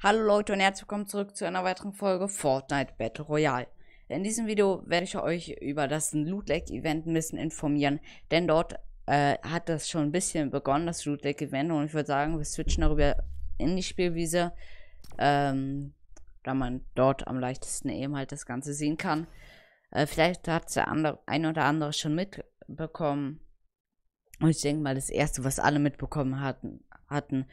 Hallo Leute und herzlich willkommen zurück zu einer weiteren Folge Fortnite Battle Royale. In diesem Video werde ich euch über das Lootleg Event ein bisschen informieren, denn dort äh, hat das schon ein bisschen begonnen, das Lootleg Event. Und ich würde sagen, wir switchen darüber in die Spielwiese, ähm, da man dort am leichtesten eben halt das Ganze sehen kann. Äh, vielleicht hat es der andere, ein oder andere schon mitbekommen. Und ich denke mal, das erste, was alle mitbekommen hatten, hatten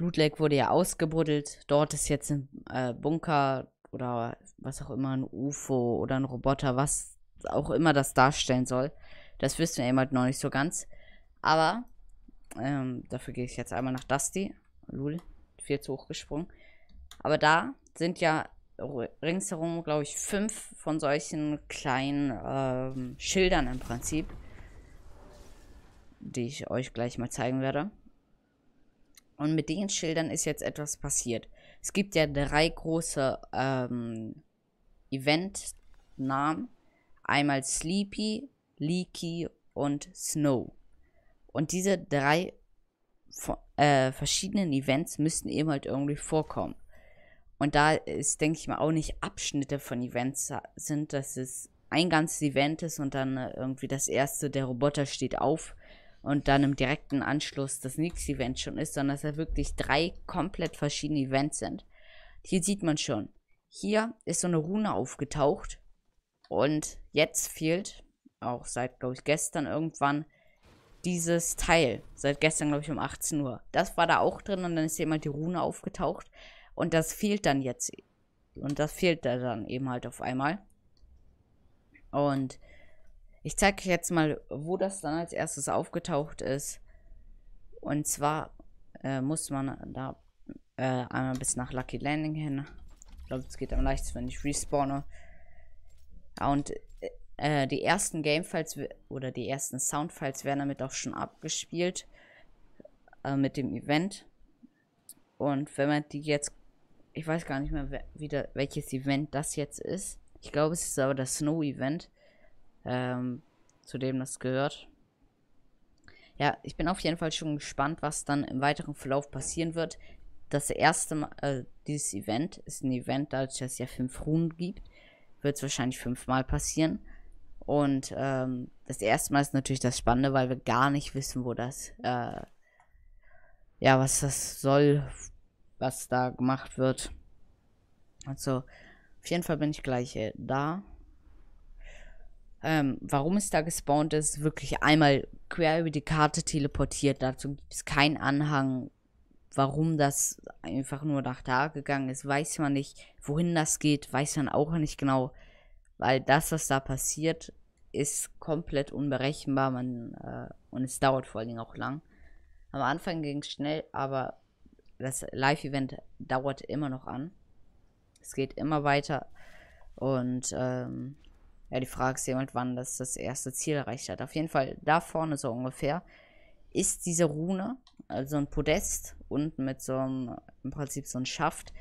Loot wurde ja ausgebuddelt. Dort ist jetzt ein äh, Bunker oder was auch immer, ein UFO oder ein Roboter, was auch immer das darstellen soll. Das wissen wir eben halt noch nicht so ganz. Aber ähm, dafür gehe ich jetzt einmal nach Dusty. Lul, viel zu hoch gesprungen. Aber da sind ja ringsherum, glaube ich, fünf von solchen kleinen ähm, Schildern im Prinzip, die ich euch gleich mal zeigen werde. Und mit den Schildern ist jetzt etwas passiert. Es gibt ja drei große ähm, Event-Namen. Einmal Sleepy, Leaky und Snow. Und diese drei äh, verschiedenen Events müssten eben halt irgendwie vorkommen. Und da ist, denke ich mal, auch nicht Abschnitte von Events sind, dass es ein ganzes Event ist und dann irgendwie das erste, der Roboter steht auf und dann im direkten Anschluss das nächste Event schon ist, sondern dass da wirklich drei komplett verschiedene Events sind. Hier sieht man schon, hier ist so eine Rune aufgetaucht und jetzt fehlt, auch seit, glaube ich, gestern irgendwann, dieses Teil. Seit gestern, glaube ich, um 18 Uhr. Das war da auch drin und dann ist hier mal die Rune aufgetaucht und das fehlt dann jetzt. Und das fehlt da dann eben halt auf einmal. Und ich zeige euch jetzt mal, wo das dann als erstes aufgetaucht ist. Und zwar äh, muss man da äh, einmal bis nach Lucky Landing hin. Ich glaube, es geht am leichtesten, wenn ich respawne. Und äh, äh, die ersten Gamefiles oder die ersten Soundfiles werden damit auch schon abgespielt äh, mit dem Event. Und wenn man die jetzt, ich weiß gar nicht mehr, wieder welches Event das jetzt ist. Ich glaube, es ist aber das Snow Event ähm, zu dem das gehört. Ja, ich bin auf jeden Fall schon gespannt, was dann im weiteren Verlauf passieren wird. Das erste Mal, äh, dieses Event ist ein Event, da es ja fünf Runen gibt, wird es wahrscheinlich fünfmal passieren. Und ähm, das erste Mal ist natürlich das Spannende, weil wir gar nicht wissen, wo das, äh, ja, was das soll, was da gemacht wird. Also, auf jeden Fall bin ich gleich äh, da ähm, warum es da gespawnt ist, wirklich einmal quer über die Karte teleportiert. Dazu gibt es keinen Anhang. Warum das einfach nur nach da gegangen ist, weiß man nicht. Wohin das geht, weiß man auch nicht genau. Weil das, was da passiert, ist komplett unberechenbar. Man, äh, und es dauert vor allen Dingen auch lang. Am Anfang ging es schnell, aber das Live-Event dauert immer noch an. Es geht immer weiter. Und ähm, ja, die Frage ist jemand, halt, wann das das erste Ziel erreicht hat. Auf jeden Fall da vorne so ungefähr ist diese Rune, also ein Podest und mit so einem, im Prinzip so einem Schaft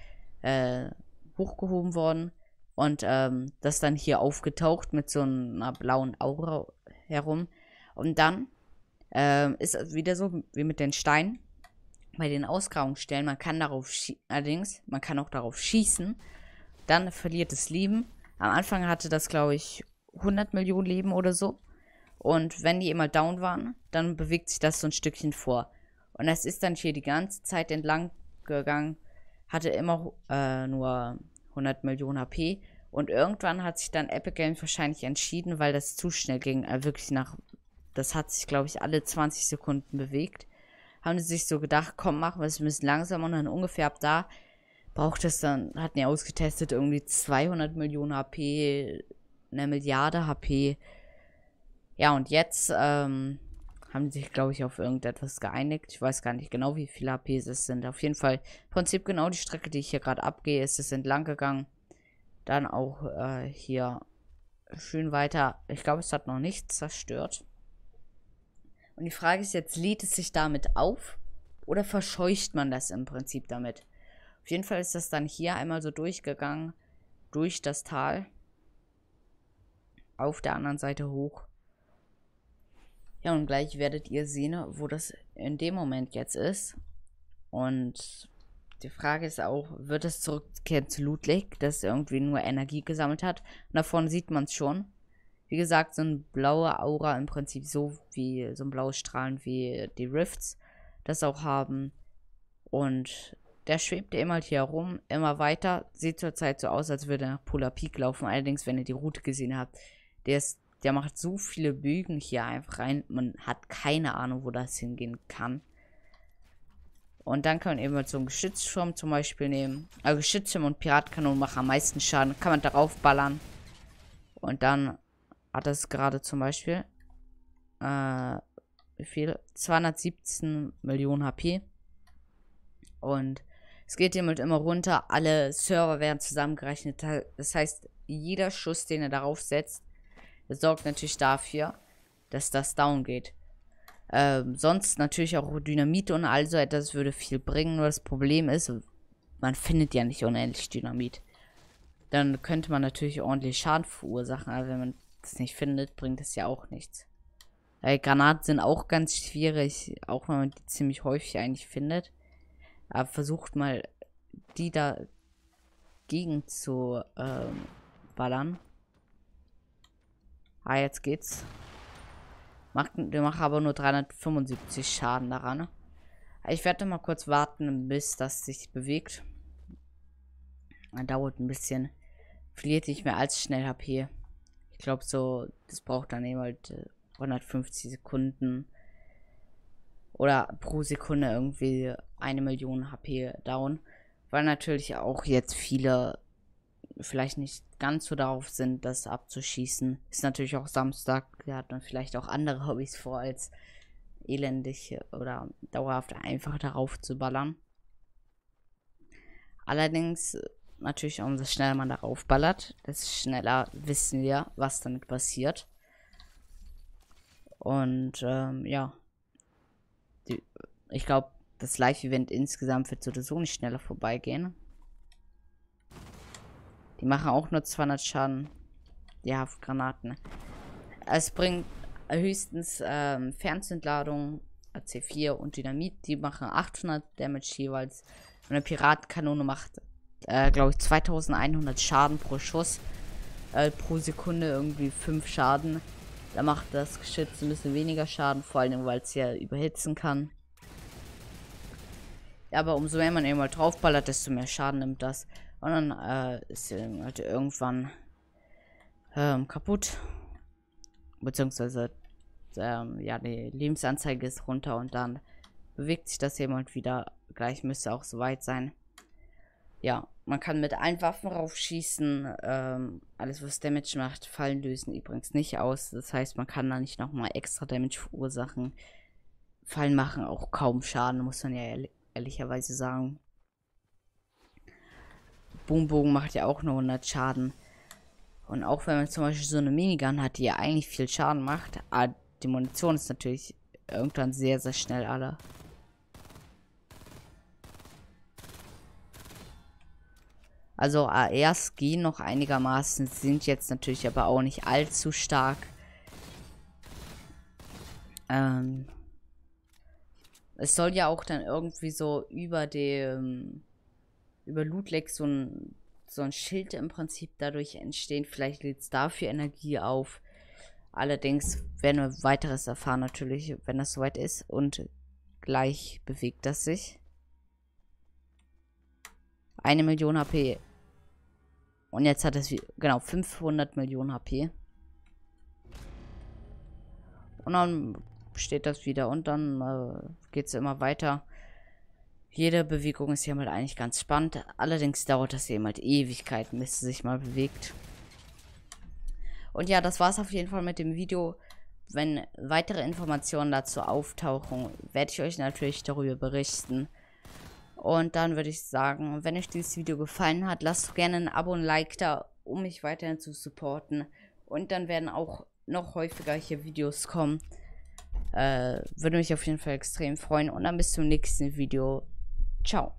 äh, hochgehoben worden. Und ähm, das dann hier aufgetaucht mit so einer blauen Aura herum. Und dann ähm, ist wieder so wie mit den Steinen bei den Ausgrabungsstellen. Man kann darauf allerdings, man kann auch darauf schießen. Dann verliert es Leben am Anfang hatte das, glaube ich, 100 Millionen Leben oder so. Und wenn die immer down waren, dann bewegt sich das so ein Stückchen vor. Und das ist dann hier die ganze Zeit entlang gegangen, hatte immer äh, nur 100 Millionen HP. Und irgendwann hat sich dann Epic Games wahrscheinlich entschieden, weil das zu schnell ging. Äh, wirklich nach, das hat sich, glaube ich, alle 20 Sekunden bewegt. Haben sie sich so gedacht, komm, machen wir es ein bisschen langsamer und dann ungefähr ab da braucht es dann, hatten ja ausgetestet, irgendwie 200 Millionen HP, eine Milliarde HP. Ja, und jetzt ähm, haben sie sich, glaube ich, auf irgendetwas geeinigt. Ich weiß gar nicht genau, wie viele HP es sind. Auf jeden Fall, im Prinzip genau die Strecke, die ich hier gerade abgehe, ist es entlang gegangen. Dann auch äh, hier schön weiter. Ich glaube, es hat noch nichts zerstört. Und die Frage ist jetzt, lädt es sich damit auf oder verscheucht man das im Prinzip damit? Auf jeden Fall ist das dann hier einmal so durchgegangen, durch das Tal. Auf der anderen Seite hoch. Ja, und gleich werdet ihr sehen, wo das in dem Moment jetzt ist. Und die Frage ist auch, wird es zurückkehren zu Ludwig, das irgendwie nur Energie gesammelt hat? davon sieht man es schon. Wie gesagt, so ein blaue Aura im Prinzip so wie so ein blaues Strahlen wie die Rifts das auch haben. Und der schwebte immer hier rum, immer weiter. Sieht zurzeit so aus, als würde er nach Polar Peak laufen. Allerdings, wenn ihr die Route gesehen habt, der ist, der macht so viele Bögen hier einfach rein. Man hat keine Ahnung, wo das hingehen kann. Und dann kann man eben halt so einen Geschützschirm zum Beispiel nehmen. Also Geschützschirm und Piratkanonen machen am meisten Schaden. Kann man darauf ballern. Und dann hat das gerade zum Beispiel äh, wie viel? 217 Millionen HP. Und es geht hiermit immer runter, alle Server werden zusammengerechnet. Das heißt, jeder Schuss, den er darauf setzt, sorgt natürlich dafür, dass das down geht. Ähm, sonst natürlich auch Dynamit und all so etwas würde viel bringen, nur das Problem ist, man findet ja nicht unendlich Dynamit. Dann könnte man natürlich ordentlich Schaden verursachen, aber wenn man das nicht findet, bringt das ja auch nichts. Äh, Granaten sind auch ganz schwierig, auch wenn man die ziemlich häufig eigentlich findet. Aber versucht mal, die da gegen zu ähm, ballern. Ah, jetzt geht's. Macht, wir machen aber nur 375 Schaden daran. Ne? Ich werde mal kurz warten, bis das sich bewegt. Das dauert ein bisschen. Verliert nicht mehr als schnell HP. Ich glaube so, das braucht dann eben halt 150 äh, Sekunden oder pro Sekunde irgendwie eine Million HP down, weil natürlich auch jetzt viele vielleicht nicht ganz so darauf sind, das abzuschießen. Ist natürlich auch Samstag, da hat man vielleicht auch andere Hobbys vor, als elendig oder dauerhaft einfach darauf zu ballern. Allerdings, natürlich, umso schneller man darauf ballert, desto schneller wissen wir, was damit passiert. Und ähm, ja, die, ich glaube, das Live-Event insgesamt wird sowieso nicht schneller vorbeigehen. Die machen auch nur 200 Schaden. Die Haftgranaten. Es bringt höchstens ähm, Fernzündladung, C4 und Dynamit. Die machen 800 Damage jeweils. Und eine Piratenkanone macht, äh, glaube ich, 2100 Schaden pro Schuss. Äh, pro Sekunde irgendwie 5 Schaden. Da macht das Geschütz ein bisschen weniger Schaden, vor allem weil es ja überhitzen kann. Aber umso mehr man eben mal draufballert, desto mehr Schaden nimmt das. Und dann äh, ist er halt irgendwann ähm, kaputt. Beziehungsweise ähm, ja, die Lebensanzeige ist runter und dann bewegt sich das jemand wieder. Gleich müsste auch soweit sein. Ja, man kann mit allen Waffen raufschießen. Ähm, alles, was Damage macht, fallen lösen übrigens nicht aus. Das heißt, man kann da nicht nochmal extra Damage verursachen. Fallen machen auch kaum Schaden, muss man ja ehrlich, ehrlicherweise sagen. Boombogen macht ja auch nur 100 Schaden. Und auch wenn man zum Beispiel so eine Minigun hat, die ja eigentlich viel Schaden macht, ah, die Munition ist natürlich irgendwann sehr, sehr schnell alle. Also ARs gehen noch einigermaßen, sind jetzt natürlich aber auch nicht allzu stark. Ähm, es soll ja auch dann irgendwie so über dem über Lootleck so ein so ein Schild im Prinzip dadurch entstehen. Vielleicht lädt es dafür Energie auf. Allerdings werden wir weiteres erfahren natürlich, wenn das soweit ist. Und gleich bewegt das sich. Eine Million HP. Und jetzt hat es, genau, 500 Millionen HP. Und dann steht das wieder und dann äh, geht es immer weiter. Jede Bewegung ist hier mal eigentlich ganz spannend. Allerdings dauert das hier mal Ewigkeiten, bis es sich mal bewegt. Und ja, das war es auf jeden Fall mit dem Video. Wenn weitere Informationen dazu auftauchen, werde ich euch natürlich darüber berichten. Und dann würde ich sagen, wenn euch dieses Video gefallen hat, lasst gerne ein Abo und ein Like da, um mich weiterhin zu supporten. Und dann werden auch noch häufiger hier Videos kommen. Äh, würde mich auf jeden Fall extrem freuen. Und dann bis zum nächsten Video. Ciao.